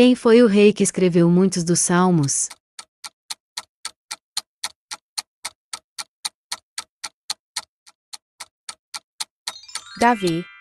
Quem foi o rei que escreveu muitos dos salmos? Davi.